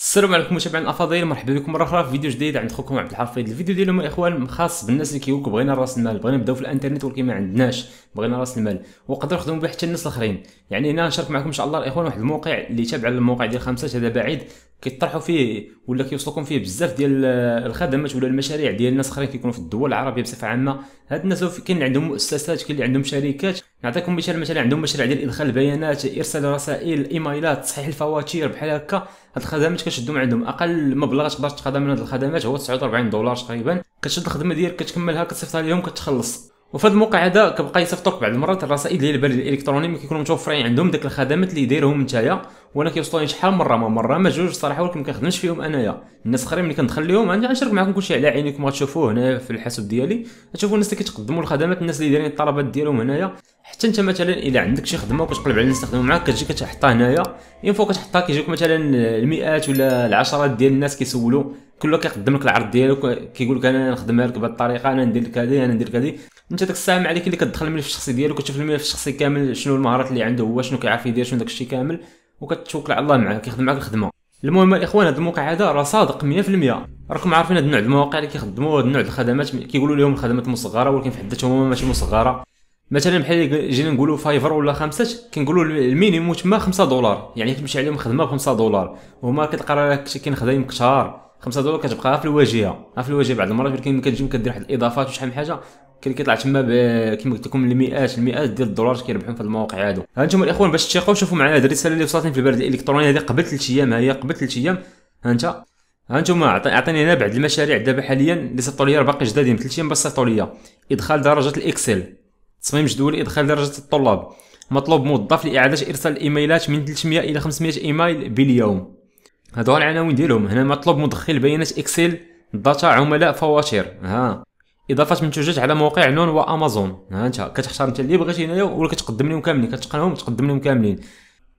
السلام عليكم متابعينا الافاضل مرحبا بكم مره اخرى في فيديو جديد عند خوكم عبد الحفيظ الفيديو ديال اليوم اخوان خاص بالناس اللي كيقولوا بغينا راس المال بغينا نبداو في الانترنت ولكن ما عندناش بغينا راس المال وقدر يخدموا به حتى الناس الاخرين يعني هنا نشارك معكم ان شاء الله الاخوان واحد الموقع اللي تابع للموقع ديال خمسه هذا بعيد كيطرحوا فيه ولا كيوصلوكم فيه بزاف ديال الخدمات ولا المشاريع ديال الناس اخرين كيكونوا في الدول العربيه بصفه عامه هاد الناس كاين اللي عندهم مؤسسات كاين اللي عندهم شركات نعطيكم مثال مثلا عندهم مشاريع ديال ادخال البيانات ارسال رسائل ايميلات تصحيح الفواتير بحال هكا هاد الخدمات كتشدو عندهم اقل مبلغ تقدر تقدم من هاد الخدمات هو 49 دولار تقريبا كتشد الخدمه ديالك كتكملها كتصيفطها لهم كتخلص وفي هاد الموقع هذا كبقى يصيفطوك بعض المرات الرسائل ديال البريد الالكتروني ما كيكونوا متوفرين عندهم داك الخدمات اللي دايرهم نتايا وانا كيوصلوني شحال مره ما مره ما جوج صراحه ولكن ما كنخدمش فيهم انايا الناس الاخرين ملي كندخل لهم غنشارك معكم كلشي على عينيكم غتشوفوه هنا في الحاسوب ديالي غتشوفوا الناس اللي كيتقدموا الخدمات الناس اللي دايرين الطلبات ديالهم هنايا حتى انت مثلا الا عندك شي خدمه وكتقلب على الناس تخدموا معاك كتجي كتحطها هنايا اين فوق كتحطها كيجيوك مثلا المئات ولا العشرات ديال الناس كيسولوا كل كيقدم لك العرض ديالو كيقول لك انا نخدمها لك بهذه الطريقه انا ندير لك هذه انا ندير لك هذه انت ديك الساعه ما عليك اللي كتدخل الملف الشخصي ديالو كتشوف الملف الشخصي كامل شنو المهارات اللي عنده هو شنو كيعرف يدير شنو داكشي كامل وكتوكل على الله معاه كيخدم معاك الخدمه المهم الاخوان هذا الموقع هذا راه صادق 100% راكم عارفين هذا النوع المواقع اللي كيخدموا هذا النوع الخدمات كيقولوا لهم الخدمات مصغره ولكن في حد ماشي مصغره مثلا بحال جينا نقولوا فايفر ولا خمسه كنقولوا المينيموم تما 5 دولار يعني كتمشي عليهم خدمه ب 5 دولار وهما كتلقى راك كاين خدايم كثار 5 دولار كتبقى في الواجهه في الواجهه بعض المرات ولكن كتجي كدير واحد الاضافات وشحال من حاجه كان كيطلع تما كما قلت لكم المئات المئات ديال الدولارات كيربحوا في المواقع هادو ها انتم الاخوان باش تثيقوا شوفوا معنا هاد الرساله اللي وصلتني في البريد الالكتروني هذه قبل 3 ايام هي قبل 3 ايام ها انت ها انتم اعطيني انا بعض المشاريع دابا حاليا اللي سيفطوا ليا باقي جدادين 3 ايام باش سيفطوا ليا ادخال درجه الاكسل تصميم جدولي ادخال درجه الطلاب مطلوب موظف لاعاده ارسال الايميلات من 300 الى 500 ايميل باليوم هادو العناوين ديالهم هنا مطلوب مدخل بيانات اكسل داتا عملاء فواتير ها اضافه منتوجات على موقع نون وامازون ها انت كتختار انت اللي بغيتي هنايا ولا كتقدم لهم كاملين كتقنهم تقدم لهم كاملين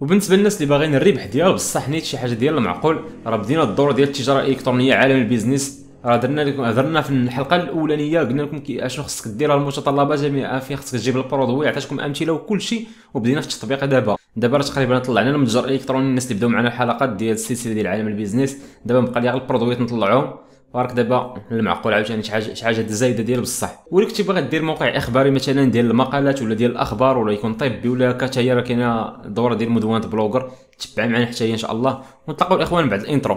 وبالنسبه للناس اللي باغيين الربح ديالهم بصح نيت شي حاجه ديال المعقول راه بدينا الدور ديال التجاره الالكترونيه عالم البيزنس راه درنا لكم هضرنا في الحلقه الاولانيه قلنا لكم اشنو خصك دير المتطلبات جميعا فين خصك تجيب البرودوي عطيتكم امثله وكل شيء وبدينا في التطبيق دابا دابا تقريبا طلعنا المتجر الالكتروني الناس اللي بداو معنا الحلقات ديال السلسله ديال عالم البيزنس دابا بقى لي غير البرودويات نطلعهم وراك دابا المعقول عاوتاني شي حاجه شي حاجه زايده ديال بصح ولا كنتي باغي دير موقع اخباري مثلا ديال المقالات ولا ديال الاخبار ولا يكون طبي ولا هكا هي راه كاينه دوره ديال مدونه بلوغر تبع معنا حتى هي ان شاء الله ونتلاقاو الاخوان بعد الانترو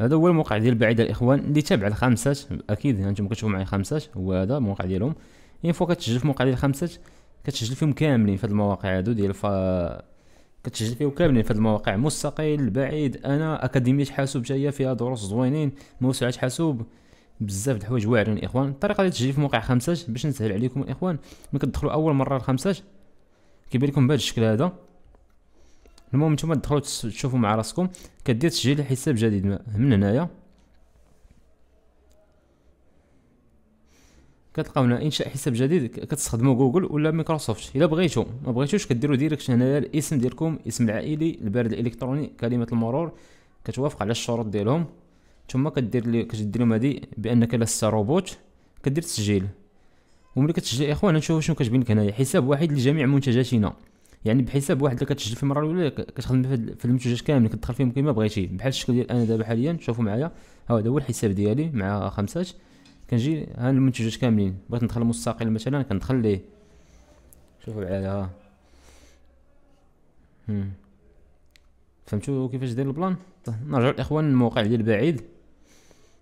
هذا هو الموقع ديال بعيد الاخوان اللي تابع الخمسات اكيد انتم كتشوفوا معايا خمسات هو هذا الموقع ديالهم اين فوا كتسجل في موقع ديال الخمسات كتسجل فيهم كاملين في هاد المواقع هادو ديال ف... كتسجل فيهم كاملين في هاد المواقع مستقل بعيد انا اكاديميه حاسوب حتى هي فيها دروس زوينين موسوعه حاسوب بزاف د الحوايج واعرين الاخوان الطريقه ديال التسجيل في موقع خمسات باش نسهل عليكم الاخوان ملي كتدخلوا اول مره الخمسات كيبان لكم بهذا الشكل هذا المهم نتوما تدخلوا تشوفوا مع راسكم كدير تسجيل حساب جديد من هنايا كتلقاو هنا انشاء حساب جديد كتستخدموا جوجل ولا مايكروسوفت الا بغيتو ما بغيتوش كديروا ديريكت هنايا الاسم ديالكم اسم العائلي البريد الالكتروني كلمه المرور كتوافق على الشروط ديالهم ثم كدير لي كتدير لهم هذه بانك لست روبوت كدير تسجيل وملي كتسجل اخوان نشوفوا شنو كتبين لك هنايا حساب واحد لجميع منتجاتنا يعني بحساب واحد اللي كتسجل في المره الاولى كتخدم في المنتوجات كاملين كتدخل فيهم كيما بغيتي بحال الشكل ديال انا دابا حاليا شوفوا معايا ها هذا هو الحساب ديالي مع خمسات كنجي ها المنتوجات كاملين بغيت ندخل مستقل مثلا كندخل ليه شوفوا معايا ها فهمتوا كيفاش داير البلان نرجع الاخوان الموقع ديال بعيد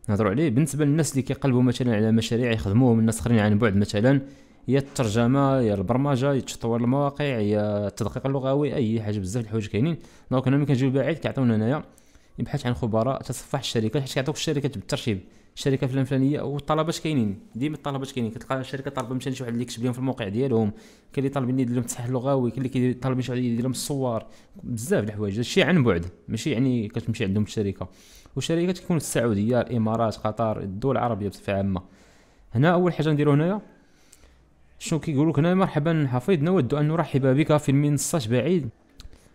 نهضروا عليه بالنسبه للناس اللي كيقلبوا مثلا على مشاريع يخدموهم الناس اخرين عن يعني بعد مثلا هي الترجمه هي البرمجه هي تطوير المواقع هي التدقيق اللغوي اي حاجه بزاف د الحوايج كاينين دونك انا ملي كنجيو بعيد كيعطيونا هنايا نبحث عن خبراء تصفح الشركات حيت كيعطيوك الشركات بالترشيب الشركه فلان فلانيه والطلبات كاينين ديما الطلبات كاينين كتلقى الشركه طالبه مثلا شي واحد اللي يكتب لهم في الموقع ديالهم كاين اللي طالبين يدير لهم التصحيح اللغوي كاين اللي طالبين شي واحد يدير لهم الصور بزاف د الحوايج هادشي عن بعد ماشي يعني كتمشي عندهم الشركه والشركات كيكونوا السعوديه الامارات قطر الدول العربيه بصفه عامه هنا اول حاجه نديرو هنايا شنو كيقولوا هنا مرحبا حفيظ نود ان نرحب بك في المنصة بعيد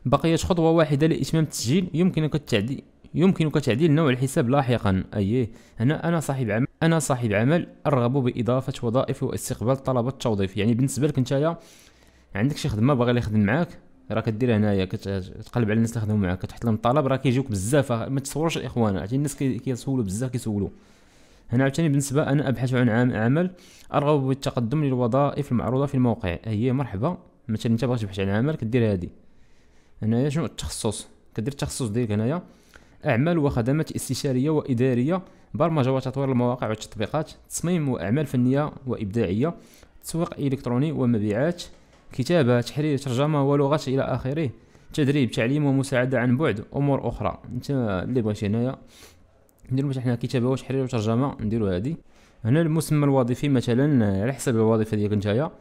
بقيت خطوة واحدة لإتمام التسجيل يمكنك التعديل يمكنك تعديل نوع الحساب لاحقا اييه هنا أنا صاحب عمل أنا صاحب عمل أرغب بإضافة وظائف واستقبال طلبات التوظيف يعني بالنسبة لك نتايا عندك شي خدمة باغي يخدم معاك راه ديرها هنايا كتقلب على الناس اللي خدموا معاك كتحط لهم الطلب راه كيجيوك بزاف ما تصورش الاخوان عرفتي الناس كيسولوا بزاف كيسولوا هنا عاوتاني بالنسبة أنا أبحث عن عمل أرغب بالتقدم للوظائف المعروضة في الموقع هي مرحبا مثلا أنت باغي تبحث عن عمل كدير هادي هنايا شنو التخصص كدير التخصص ديالك هنايا أعمال وخدمات استشارية وإدارية برمجة وتطوير المواقع والتطبيقات تصميم وأعمال فنية وإبداعية تسويق إلكتروني ومبيعات كتابة تحرير ترجمة ولغات إلى آخره تدريب تعليم ومساعدة عن بعد أمور أخرى أنت اللي بغيتي هنايا نديرو مثلا حنا كتابه وتحرير وترجمه نديرو هادي هنا المسمى الوظيفي مثلا على حسب الوظيفه ديالك نتايا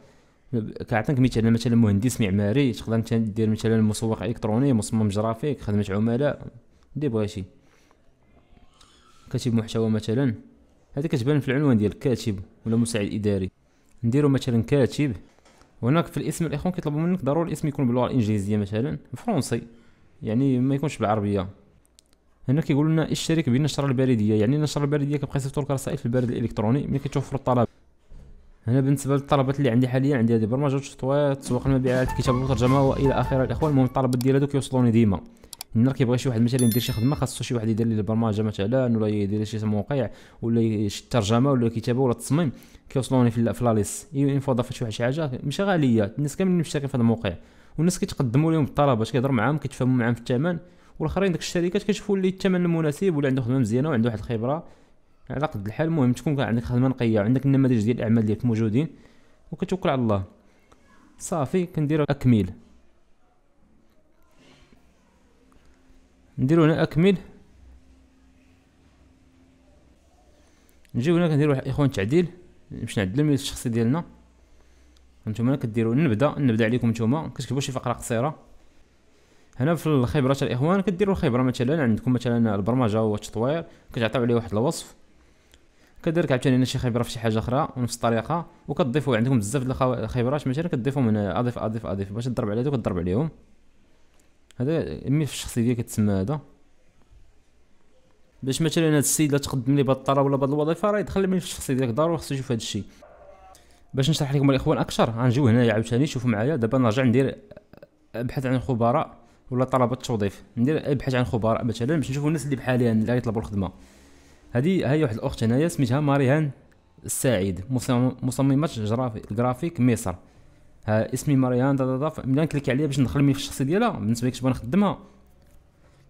كنعطيك مثال مثلا مهندس معماري تقدر انت دير مثلا مسوق الكتروني مصمم جرافيك خدمه عملاء دي بغيتي كاتب محتوى مثلا هادي كتبان في العنوان ديال كاتب ولا مساعد اداري نديرو مثلا كاتب وهناك في الاسم الاخوان كيطلبوا منك ضروري الاسم يكون باللغه الانجليزيه مثلا فرونسي يعني ما يكونش بالعربيه هنا كيقول لنا اشترك بالنشره البريديه يعني النشره البريديه كتبقى تصيفط لك الرسائل في البريد الالكتروني ملي كتوفر الطلب هنا بالنسبه للطلبات اللي عندي حاليا عندي هذه برمجه والتطوير تسويق المبيعات الكتابه والترجمه والى اخره الاخوان المهم الطلبات ديال هادو كيوصلوني ديما هنا كيبغي شي واحد مثلا يدير شي خدمه خاصو شي واحد يدير لي البرمجه مثلا ولا يدير شي موقع ولا شي ترجمه ولا كتابه ولا تصميم كيوصلوني في فلاليس اون إيوه، فوا ضافت شي واحد شي حاجه ماشي غاليه الناس كاملين مشتركين في هذا الموقع والناس كيتقدموا لهم الطلبات كيهضروا معاهم كيتفاهموا معاهم في الثمن والاخرين ديك الشركات كيشوفوا اللي الثمن المناسب واللي عنده خدمه مزيانه وعنده واحد الخبره على قد الحال المهم تكون عندك خدمه نقيه وعندك النماذج ديال الاعمال ديالك موجودين وكتوكل على الله صافي كنديرو اكمل نديرو هنا اكمل نجيو هنا كنديرو اخوان تعديل باش نعدل الميل الشخصي ديالنا نتوما كديروا نبدا نبدا عليكم نتوما كتكتبوا شي فقره قصيره هنا في الخبرات الاخوان كديروا الخبره مثلا عندكم يعني مثلا البرمجه والتطوير كتعطيو عليه واحد الوصف كذلك عاوتاني شي خبره في شي حاجه اخرى ونفس الطريقه وكتضيفوا يعني عندكم بزاف ديال الخبرات مثلا كتضيفوا هنا اضيف اضيف اضيف باش تضرب على هذوك تضرب عليهم هذا الملف الشخصية ديالك كتسمى هذا باش مثلا هاد السيد لا تقدم لي بهاد الطلب ولا بهاد الوظيفه راه يدخل الملف الشخصية ديالك ضروري خصو يشوف هاد الشيء باش نشرح لكم الاخوان اكثر غنجيو هنايا عاوتاني شوفوا معايا دابا نرجع ندير ابحث عن الخبراء ولا طلبه التوظيف ندير ابحث عن خبراء مثلا باش نشوفوا الناس اللي بحالي اللي غيطلبوا الخدمه هذه هي واحد الاخت هنايا سميتها ماريهان السعيد مصممه جرافيك مصر ها اسمي ماريان دا دا دا ملي نكليك عليها باش ندخل في الشخصي ديالها بالنسبه لي كنت نخدمها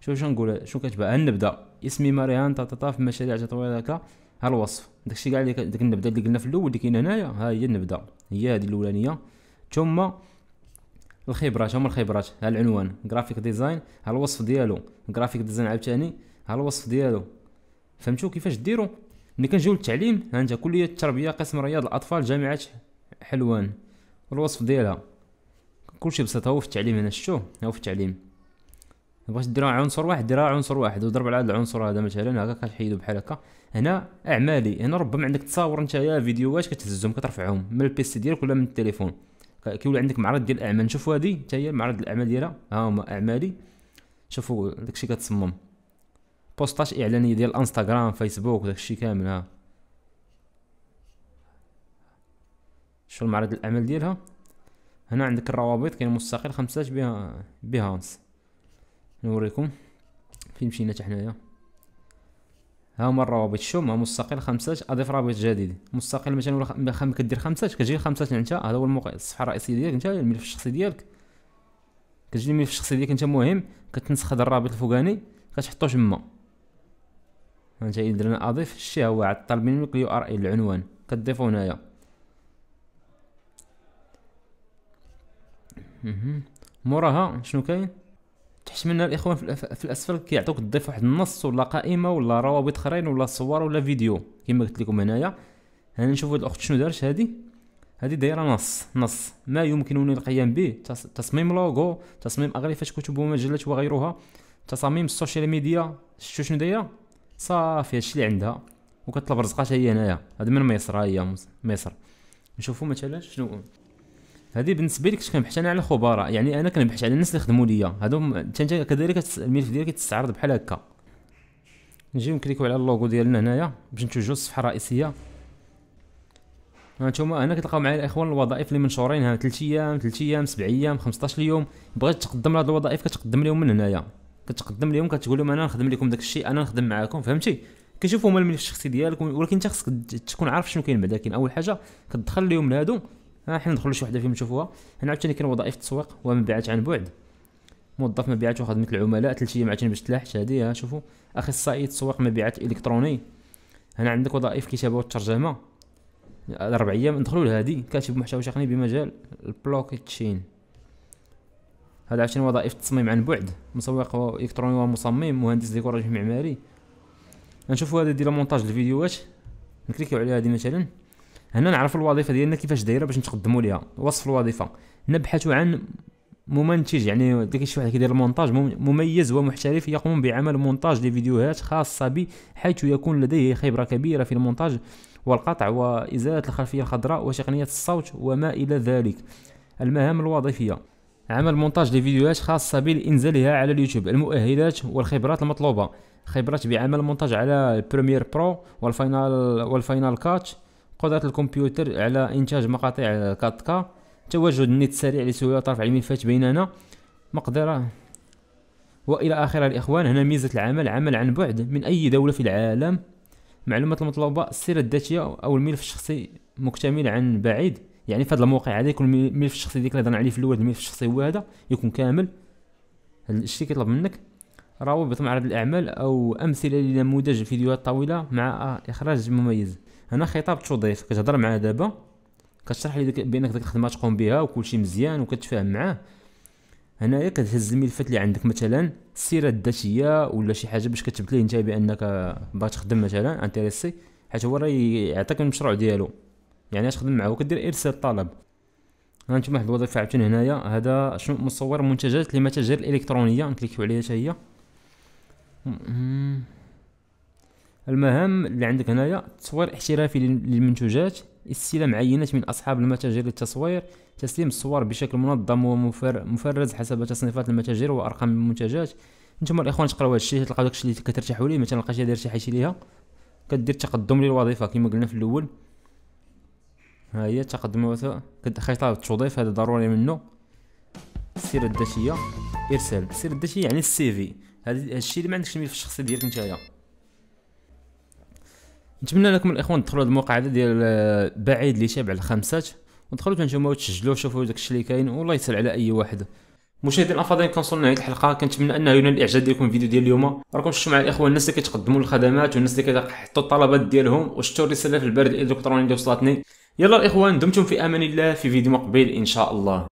شوف شنو نقول شنو كتبقى نبدا اسمي ماريان تا في مشاريع تطوير هكا ها الوصف داكشي كاع ديك النبدا اللي قلنا في الاول اللي كاين هنايا ها هي النبدا هي هذه الاولانيه ثم الخبرات هما الخبرات ها العنوان جرافيك ديزاين ها الوصف ديالو جرافيك ديزاين عاوتاني ها الوصف ديالو فهمتوا كيفاش ديروا ملي كنجيو للتعليم ها انت كليه التربيه قسم رياض الاطفال جامعه حلوان الوصف ديالها كلشي بسيط هو في التعليم هنا شتوه هو في التعليم بغيت ديرها عنصر واحد ديرها عنصر واحد وضرب على هذا العنصر هذا مثلا هكا كتحيدو بحال هكا هنا اعمالي هنا ربما عندك تصاور نتايا فيديوهات كتهزهم كترفعهم من البيسي ديالك ولا من التليفون كيولي عندك معرض ديال الاعمال شوفوا هادي حتى هي معرض الاعمال ديالها ها هما اعمالي شوفوا داكشي كتصمم بوستاج اعلانيه ديال انستغرام فيسبوك داكشي كامل ها شوف معرض الاعمال ديالها هنا عندك الروابط كاين مستقل خمسة بها بيهانس نوريكم فين مشينا حتى حنايا ها هما الروابط شوم مستقل خمسات اضيف رابط جديد مستقل مثلا ولا خم كدير خمسات كتجي خمسات انت هذا هو الموقع الصفحه الرئيسيه ديالك انت الملف الشخصي ديالك كتجي الملف الشخصي ديالك انت مهم كتنسخ هذا الرابط الفوقاني كتحطو تما انت درنا اضيف ها هو عاد طالب منك اليو ار اي العنوان كتضيفو هنايا موراها شنو كاين من الاخوان في الاسفل كيعطوك تضيف واحد النص ولا قائمه ولا روابط اخرين ولا صور ولا فيديو كما قلت لكم هنايا هنا نشوفوا هاد الاخت شنو دارت هادي هذه دايره نص نص ما يمكنني القيام به تصميم لوغو تصميم اغلفه كتب ومجلات وغيرها تصاميم السوشيال ميديا شتو شنو دايره صافي هادشي اللي عندها وكتطلب رزقها هي هنايا هذا من مصر هي مصر نشوفوا مثلا شنو هذه بالنسبه لي كنت كنبحث انا على خبراء يعني انا كنبحث على الناس اللي خدموا ليا هادو انت كذلك الملف ديالك كيتستعرض بحال هكا نجيو نكليكو على اللوغو ديالنا هنايا باش نتوجهوا للصفحه الرئيسيه هانتوما هنا كتلقاو معايا الاخوان الوظائف اللي منشورين ها 3 ايام 3 ايام 7 ايام 15 يوم بغيت تقدم لهاد الوظائف كتقدم لهم من هنايا كتقدم لهم كتقول لهم انا نخدم لكم داك الشيء انا نخدم معاكم فهمتي كيشوفوا هما الملف الشخصي ديالك ولكن انت خصك تكون عارف شنو كاين بعدا كاين اول حاجه كتدخل لهم لهادو احنا ندخلوا شي وحده فيهم نشوفوها هنا عاوتاني كاين وظائف التسويق ومبيعات عن بعد موظف مبيعات وخدمه العملاء ثلاث ايام عاوتاني باش تلاحت شادي ها شوفوا اخصائي تسويق مبيعات الكتروني هنا عندك وظائف كتابه والترجمه اربع ايام ندخلوا لهذه كاتب محتوى تقني بمجال البلوك تشين هذا عاوتاني وظائف التصميم عن بعد مسوق الكتروني ومصمم مهندس ديكوراج معماري نشوفوا هذا ديال مونتاج الفيديوهات نكليكيو على هذه مثلا هنا نعرف الوظيفه ديالنا كيفاش دايره باش نتقدموا ليها وصف الوظيفه نبحث عن ممنتج يعني داك الشيء واحد كيدير المونتاج مميز ومحترف يقوم بعمل مونتاج لفيديوهات خاصه به حيث يكون لديه خبره كبيره في المونتاج والقطع وازاله الخلفيه الخضراء وتقنيه الصوت وما الى ذلك المهام الوظيفيه عمل مونتاج لفيديوهات خاصه بانزالها على اليوتيوب المؤهلات والخبرات المطلوبه خبرات بعمل مونتاج على البريمير برو والفاينال والفاينال كات قدرة الكمبيوتر على إنتاج مقاطع 4K تواجد النت السريع لسهولة رفع الملفات بيننا مقدرة والى اخره الاخوان هنا ميزه العمل عمل عن بعد من اي دوله في العالم معلومات المطلوبه السيره الذاتيه او الملف الشخصي مكتمل عن بعيد يعني في هذا الموقع هذا يكون الملف الشخصي ديك اللي هضرنا عليه في الاول الملف الشخصي هو هذا يكون كامل هذا الشيء كيطلب منك روابط معرض الأعمال أو أمثلة لنموذج فيديوهات طويلة مع إخراج مميز هنا خطاب تضيف كتهضر معاه دابا كتشرح لي بأنك ديك الخدمة تقوم بها شيء مزيان وكتفاهم معاه هنايا كتهز الملفات اللي عندك مثلا السيره الذاتيه ولا شي حاجه باش كتبت ليه انت بانك باغي تخدم مثلا انتريسي حيت هو راه يعطيك المشروع ديالو يعني اش خدم معاه كدير ارسال طلب هانتوما واحد الوظيفه عاوتاني هنايا هذا شنو مصور منتجات لمتاجر الالكترونيه نكليكيو عليها حتى هي المهام اللي عندك هنايا تصوير احترافي للمنتوجات استلام عينات من اصحاب المتاجر للتصوير تسليم الصور بشكل منظم ومفرز حسب تصنيفات المتاجر وارقام المنتجات نتوما الاخوان تقراو هادشي تلقاو داكشي اللي كترتاحوا ليه مثلا لقيتي داير شي حاجه ليها كدير تقدم للوظيفه كما قلنا في الاول ها هي تقدم الوظيفه خيطه التوظيف هذا ضروري منه السيره الذاتيه ارسال السيره الذاتيه يعني السي في هذا الشيء اللي ما عندكش في الشخصيه ديالك نتايا نتمنى لكم الاخوان تدخلوا الموقع هذا ديال آه، بعيد اللي تابع الخمسات ودخلوا نتوما وتسجلوا شوفوا داك الشيء اللي كاين والله يسهل على اي واحد مشاهدينا الافاضل كنوصلوا لنهايه الحلقه كنتمنى انه ينال الاعجاب ديالكم الفيديو ديال اليوم راكم شفتوا مع الاخوان الناس اللي كيتقدموا الخدمات والناس اللي كيحطوا الطلبات ديالهم وشفتوا الرساله في البريد الالكتروني اللي وصلتني يلا الاخوان دمتم في امان الله في فيديو مقبل ان شاء الله